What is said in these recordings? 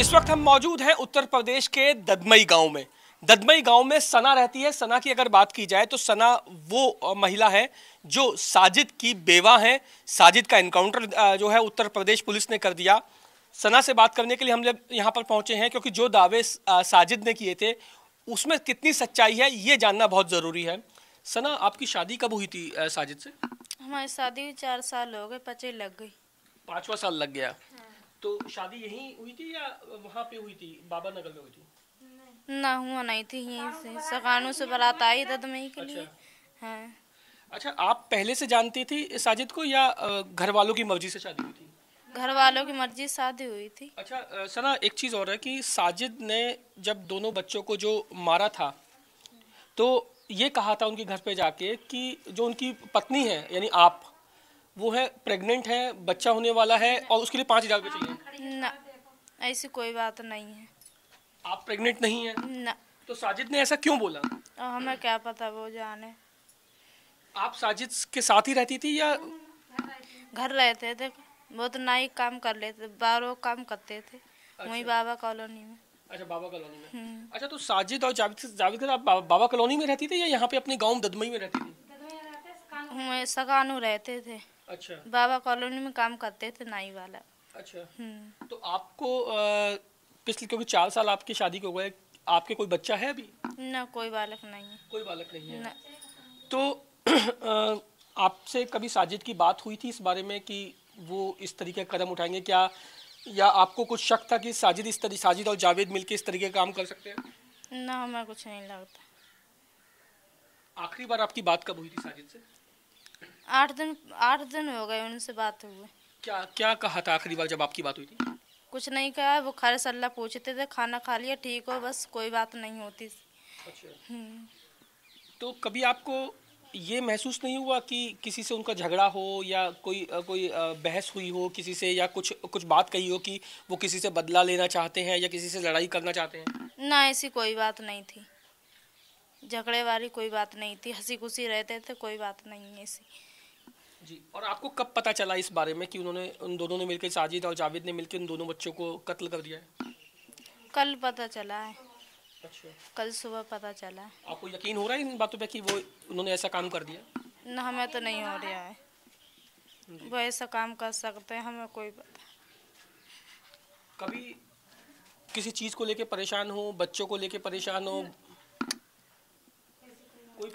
इस वक्त हम मौजूद हैं उत्तर प्रदेश के ददमई गांव में ददमई गांव में सना रहती है सना की अगर बात की जाए तो सना वो महिला है जो साजिद की बेवा है साजिद का इनकाउंटर जो है उत्तर प्रदेश पुलिस ने कर दिया सना से बात करने के लिए हम जब यहाँ पर पहुँचे हैं क्योंकि जो दावे साजिद ने किए थे उसमें कितनी सच्चाई है ये जानना बहुत ज़रूरी है सना आपकी शादी कब हुई थी साजिद से हमारी शादी चार साल हो गए पचे लग गई पाँचवा साल लग गया हाँ। तो शादी यही हुई थी या वहाँ पे हुई थी बाबा नगर में हुई थी ना हुआ नहीं थी यहीं से सगानों से बारात आई ददमई के लिए अच्छा। हाँ अच्छा आप पहले से जानती थी साजिद को या घर वालों की मर्जी से शादी हुई थी घर वालों की मर्जी शादी हुई थी अच्छा सना एक चीज़ और है कि साजिद ने जब दोनों बच्चों को जो मारा था तो ये कहा था उनके घर पे जाके कि जो उनकी पत्नी है यानी आप वो है प्रेग्नेंट है बच्चा होने वाला है और उसके लिए पाँच हज़ार रुपये चाहिए ना ऐसी कोई बात नहीं है आप प्रेग्नेंट नहीं है ना तो साजिद ने ऐसा क्यों बोला हमें क्या पता वो जाने आप साजिद के साथ ही रहती थी या घर रहते थे वो तो ना ही काम कर लेते बारह काम करते थे अच्छा। वही बाबा कॉलोनी में अच्छा बाबा कॉलोनी में हम्म। अच्छा तो साजिद और जावेद जावेद आप बाबा, बाबा कॉलोनी में रहती थी या यहाँ पे अपने गांव ददमई में रहती थी सकानू रहते थे अच्छा बाबा कॉलोनी में काम करते थे नाई वाला अच्छा हम्म। तो आपको पिछले क्योंकि चार साल आपकी शादी को गए आपके कोई बच्चा है अभी ना कोई बालक नहीं है कोई बालक नहीं है तो आपसे कभी साजिद की बात हुई थी इस बारे में कि वो इस तरीके का कदम उठाएंगे क्या या आपको कुछ शक था कि साजिद इस तरीके साजिद और जावेद मिलके इस तरीके का काम कर सकते हैं ना हमें कुछ नहीं लगता आखिरी बार आपकी बात कब हुई थी साजिद से आठ दिन आठ दिन हो गए उनसे बात हुए क्या क्या कहा था आखिरी बार जब आपकी बात हुई थी कुछ नहीं कहा वो खारे सल्ला पूछते थे खाना खा लिया ठीक हो बस कोई बात नहीं होती अच्छा। हम्म। तो कभी आपको ये महसूस नहीं हुआ कि किसी से उनका झगड़ा हो या कोई कोई बहस हुई हो किसी से या कुछ कुछ बात कही हो कि वो किसी से बदला लेना चाहते हैं या किसी से लड़ाई करना चाहते हैं ना ऐसी कोई बात नहीं थी झगड़े वाली कोई बात नहीं थी हंसी खुशी रहते थे कोई बात नहीं है ऐसी जी और आपको कब पता चला इस बारे में कि उन्होंने उन दोनों ने मिलकर साजिद और जावेद ने मिलकर उन दोनों बच्चों को कत्ल कर दिया है कल पता चला है अच्छा कल सुबह पता चला है आपको यकीन हो रहा है इन बातों पे कि वो उन्होंने ऐसा काम कर दिया न हमें तो नहीं हो रहा है वो ऐसा काम कर सकते हैं हमें कोई पता कभी किसी चीज़ को लेके परेशान हो बच्चों को लेके परेशान हो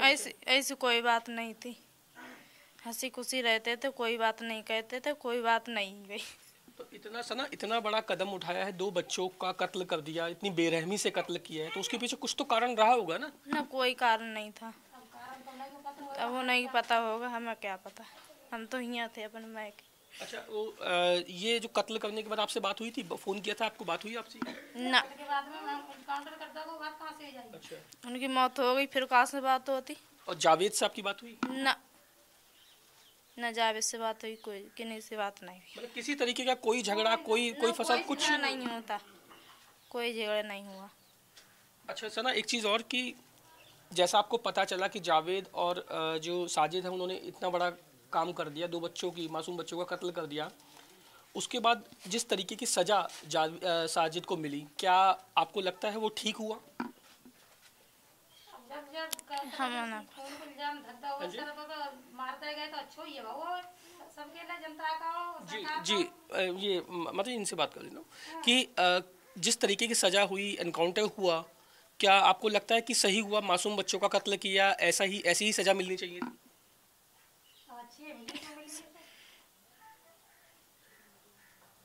ऐसी ऐसी कोई बात नहीं थी हंसी खुशी रहते थे कोई बात नहीं कहते थे कोई बात नहीं गई तो इतना सना इतना बड़ा कदम उठाया है दो बच्चों का कत्ल कर दिया इतनी बेरहमी से कत्ल किया है तो उसके पीछे कुछ तो कारण रहा होगा ना ना कोई कारण नहीं था अब वो नहीं पता होगा हमें क्या पता हम तो यहाँ थे अपने मैके अच्छा वो आ, ये जो कत्ल करने के बाद आपसे बात हुई थी फ़ोन किया था आपको बात हुई आपसे ना अच्छा उनकी मौत हो गई फिर कहाँ से बात होती और जावेद से आपकी बात हुई ना ना जावेद से बात हुई कोई से बात नहीं मतलब किसी तरीके का कोई झगड़ा कोई कोई फसल कुछ नहीं होता कोई झगड़ा नहीं हुआ अच्छा ना एक चीज़ और कि जैसा आपको पता चला कि जावेद और जो साजिद है उन्होंने इतना बड़ा काम कर दिया दो बच्चों की मासूम बच्चों का कत्ल कर दिया उसके बाद जिस तरीके की सज़ा साजिद को मिली क्या आपको लगता है वो ठीक हुआ हाँ जी जी ये मतलब इनसे बात कर लेना कि जिस तरीके की सज़ा हुई एनकाउंटर हुआ क्या आपको लगता है कि सही हुआ मासूम बच्चों का कत्ल किया ऐसा ही ऐसी ही सज़ा मिलनी चाहिए थी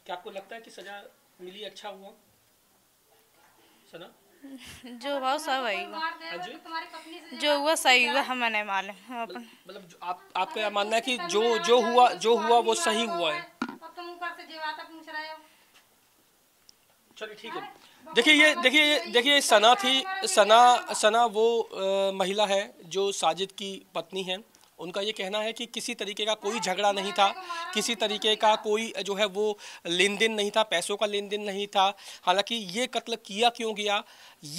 क्या आपको लगता है कि सजा मिली अच्छा हुआ सना जो हुआ सब वही हाँ जो हुआ सही हुआ हमें नहीं मालूम मतलब आप आपका यह मानना है कि जो जो हुआ जो हुआ वो सही हुआ है चलिए ठीक है देखिए ये देखिए देखिए सना थी सना सना वो आ, महिला है जो साजिद की पत्नी है उनका ये कहना है कि किसी तरीके का कोई झगड़ा नहीं था किसी तरीके का कोई जो है वो लेन देन नहीं था पैसों का लेन देन नहीं था हालांकि ये कत्ल किया क्यों गया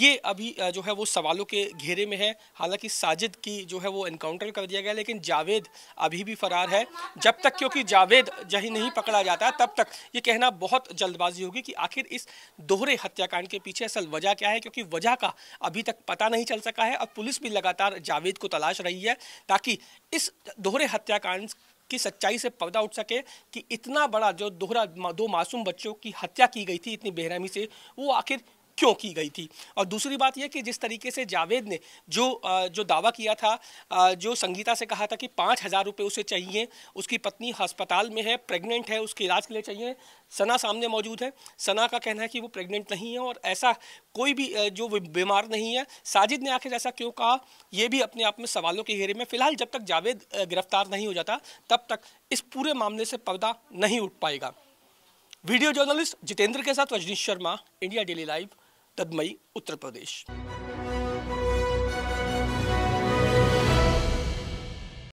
ये अभी जो है वो सवालों के घेरे में है हालांकि साजिद की जो है वो इनकाउंटर कर दिया गया लेकिन जावेद अभी भी फरार है जब तक क्योंकि जावेद जही नहीं पकड़ा जाता तब तक ये कहना बहुत जल्दबाजी होगी कि आखिर इस दोहरे हत्याकांड के पीछे असल वजह क्या है क्योंकि वजह का अभी तक पता नहीं चल सका है और पुलिस भी लगातार जावेद को तलाश रही है ताकि इस दोहरे हत्याकांड की सच्चाई से पर्दा उठ सके कि इतना बड़ा जो दोहरा दो मासूम बच्चों की हत्या की गई थी इतनी बेरहमी से वो आखिर क्यों की गई थी और दूसरी बात यह कि जिस तरीके से जावेद ने जो जो दावा किया था जो संगीता से कहा था कि पाँच हज़ार रुपये उसे चाहिए उसकी पत्नी अस्पताल में है प्रेग्नेंट है उसके इलाज के लिए चाहिए सना सामने मौजूद है सना का कहना है कि वो प्रेग्नेंट नहीं है और ऐसा कोई भी जो बीमार नहीं है साजिद ने आखिर ऐसा क्यों कहा यह भी अपने आप में सवालों के घेरे में फिलहाल जब तक जावेद गिरफ्तार नहीं हो जाता तब तक इस पूरे मामले से पर्दा नहीं उठ पाएगा वीडियो जर्नलिस्ट जितेंद्र के साथ Rajnish Sharma India daily live तदमई उत्तर प्रदेश